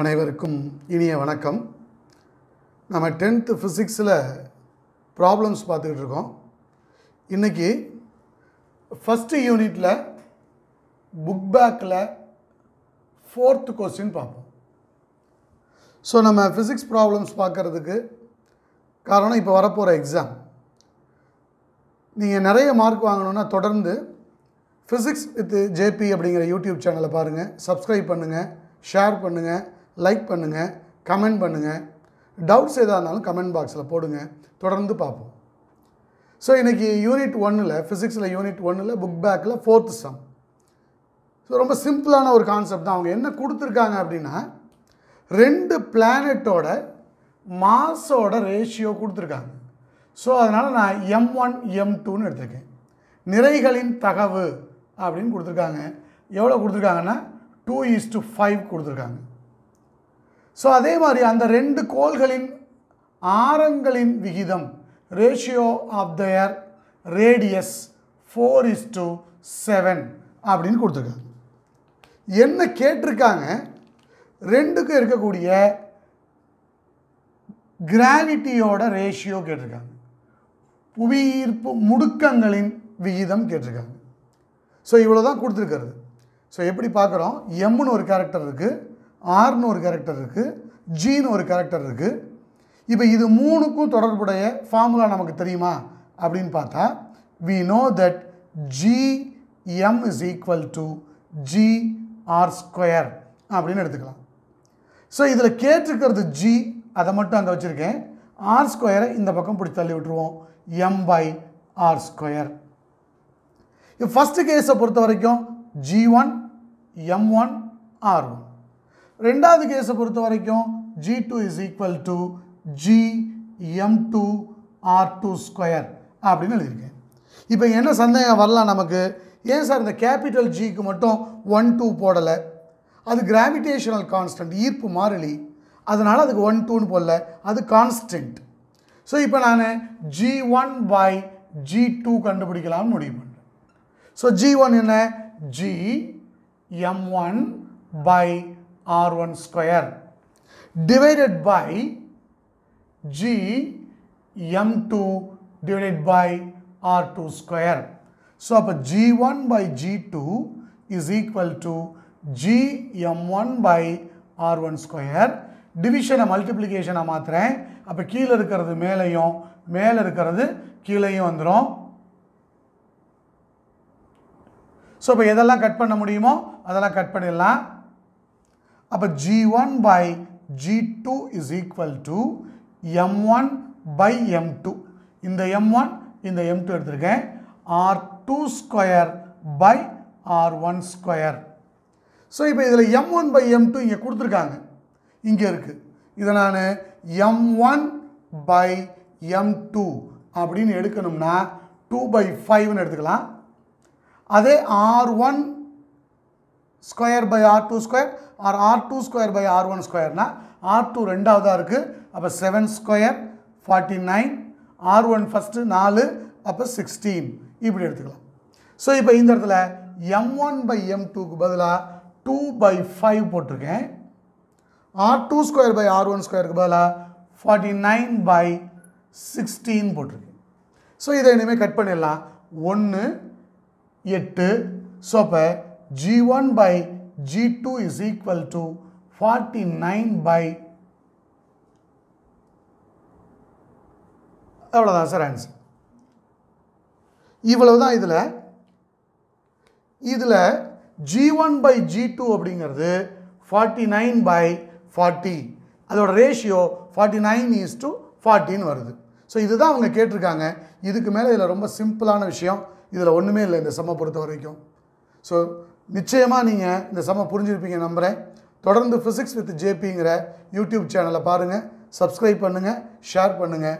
அனைவருக்கும் இனிய வணக்கம் நம்ம டென்த்து ஃபிசிக்ஸில் ப்ராப்ளம்ஸ் பார்த்துக்கிட்டு இருக்கோம் இன்றைக்கி ஃபஸ்ட்டு யூனிட்டில் புக் பேக்கில் ஃபோர்த்து கொஸ்டின் பார்ப்போம் ஸோ நம்ம ஃபிசிக்ஸ் ப்ராப்ளம்ஸ் பார்க்குறதுக்கு காரணம் இப்போ வரப்போகிற எக்ஸாம் நீங்கள் நிறைய மார்க் வாங்கணுன்னா தொடர்ந்து ஃபிசிக்ஸ் வித் ஜேபி அப்படிங்கிற யூடியூப் சேனலை பாருங்கள் சப்ஸ்கிரைப் பண்ணுங்கள் ஷேர் பண்ணுங்கள் லைக் பண்ணுங்கள் கமெண்ட் பண்ணுங்கள் டவுட்ஸ் எதாக இருந்தாலும் கமெண்ட் பாக்ஸில் போடுங்க தொடர்ந்து பார்ப்போம் ஸோ இன்றைக்கி யூனிட் ஒன்னில் ஃபிசிக்ஸில் யூனிட் ஒன்றில் புக் பேக்கில் ஃபோர்த் சம் ஸோ ரொம்ப சிம்பிளான ஒரு கான்செப்ட் தான் அவங்க என்ன கொடுத்துருக்காங்க அப்படின்னா ரெண்டு பிளானட்டோட மாஸோட ரேஷியோ கொடுத்துருக்காங்க ஸோ அதனால் நான் எம் ஒன் எம் டூன்னு எடுத்திருக்கேன் நிறைகளின் தகவு அப்படின்னு கொடுத்துருக்காங்க எவ்வளோ கொடுத்துருக்காங்கன்னா டூ ஈஸ்ட் ஃபைவ் கொடுத்துருக்காங்க ஸோ அதே மாதிரி அந்த ரெண்டு கோள்களின் ஆரங்களின் விகிதம் ratio of their radius four is to seven அப்படின்னு கொடுத்துருக்காங்க என்ன கேட்டிருக்காங்க ரெண்டுக்கும் இருக்கக்கூடிய கிராவிட்டியோட ரேஷியோ கேட்டிருக்காங்க புவியீர்ப்பு முடுக்கங்களின் விகிதம் கேட்டிருக்காங்க ஸோ இவ்வளோ தான் கொடுத்துருக்கிறது ஸோ எப்படி பார்க்குறோம் எம்னு ஒரு கேரக்டர் இருக்குது ஆர்னு ஒரு கேரக்டர் இருக்குது ஜின்னு ஒரு கேரக்டர் இருக்குது இப்போ இது மூணுக்கும் தொடர்புடைய ஃபார்முலா நமக்கு தெரியுமா அப்படின்னு பார்த்தா we know that G M is equal to G R square அப்படின்னு எடுத்துக்கலாம் ஸோ இதில் கேட்டிருக்கிறது ஜி அதை மட்டும் அங்கே வச்சுருக்கேன் ஆர் ஸ்கொயரை இந்த பக்கம் பிடிச்சி தள்ளி விட்டுருவோம் M by R square first கேஸை பொறுத்த வரைக்கும் G one M one R one ரெண்டாவது கேஸை பொறுத்த வரைக்கும் G two is equal to G M two R two square அப்படின்னு எழுதியிருக்கேன் இப்போ என்ன சந்தேகம் வரலாம் நமக்கு ஏன் சார் இந்த கேபிட்டல் ஜிக்கு மட்டும் ஒன் டூ போடலை அது கிராவிடேஷனல் கான்ஸ்டன்ட் ஈர்ப்பு மாறிலி அதனால் அதுக்கு ஒன் டூன்னு போடல அது கான்ஸ்டன்ட் ஸோ இப்போ நான் G one by G two கண்டுபிடிக்கலாம்னு முடிவு பண்ணுறேன் ஸோ ஜி ஒன் என்ன G M one by R1 square divided by G M2 divided by R2 square. So, G1 by G2 is equal to G M1 by R1 square. டிவிஷனை மல்டிப்ளிகேஷனாக மாற்றுறேன் அப்போ கீழே இருக்கிறது மேலேயும் மேலே இருக்கிறது கீழேயும் வந்துடும் ஸோ இப்போ எதெல்லாம் கட் பண்ண முடியுமோ அதெல்லாம் கட் பண்ணிடலாம் அப்போ G one by G two is equal by M one two இந்த எம் ஒன் இந்த எம் டூ எடுத்திருக்கேன் R two square by R one square so இப்போ இதில் M one by M two இங்கே கொடுத்துருக்காங்க இங்கே இருக்குது இதை நான் M one by M two அப்படின்னு எடுக்கணும்னா டூ பை ஃபைவ்னு எடுத்துக்கலாம் அதே R one square by R two square R R two square by R one ஸ்கொயர்னா R two ரெண்டாவதாக இருக்குது அப்போ seven square forty nine R one first நாலு அப்போ சிக்ஸ்டீன் இப்படி எடுத்துக்கலாம் ஸோ இப்போ இந்த இடத்துல எம் ஒன் பை எம் டூக்கு பதிலாக டூ பை ஃபைவ் போட்டிருக்கேன் R two square by R one ஸ்கொயருக்கு பதிலாக ஃபார்ட்டி நைன் பை சிக்ஸ்டீன் போட்டிருக்கேன் ஸோ இதை இனிமேல் கட் பண்ணிடலாம் ஒன்று எட்டு ஸோ அப்போ G1 by G2 is equal to 49 by அவ்வளோதான் சார் ஆன்சர் இவ்வளவு தான் இதில் இதில் G one by G two அப்படிங்கிறது ஃபார்ட்டி நைன் பை ஃபார்ட்டி அதோட ratio forty nine is to ஃபார்ட்டின்னு வருது ஸோ இதுதான் அவங்க கேட்டிருக்காங்க இதுக்கு மேலே இதில் ரொம்ப சிம்பிளான விஷயம் இதில் ஒன்றுமே இல்லை இந்த செம்மை பொறுத்த வரைக்கும் ஸோ நிச்சயமாக நீங்கள் இந்த சம புரிஞ்சிருப்பீங்க நம்புகிறேன் தொடர்ந்து ஃபிசிக்ஸ் வித் ஜேபிங்கிற யூடியூப் சேனலை பாருங்கள் சப்ஸ்கிரைப் பண்ணுங்கள் ஷேர் பண்ணுங்கள்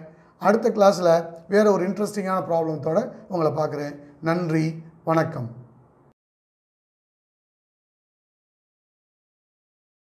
அடுத்த கிளாஸில் வேறு ஒரு இன்ட்ரெஸ்டிங்கான ப்ராப்ளத்தோடு உங்களை பார்க்குறேன் நன்றி வணக்கம்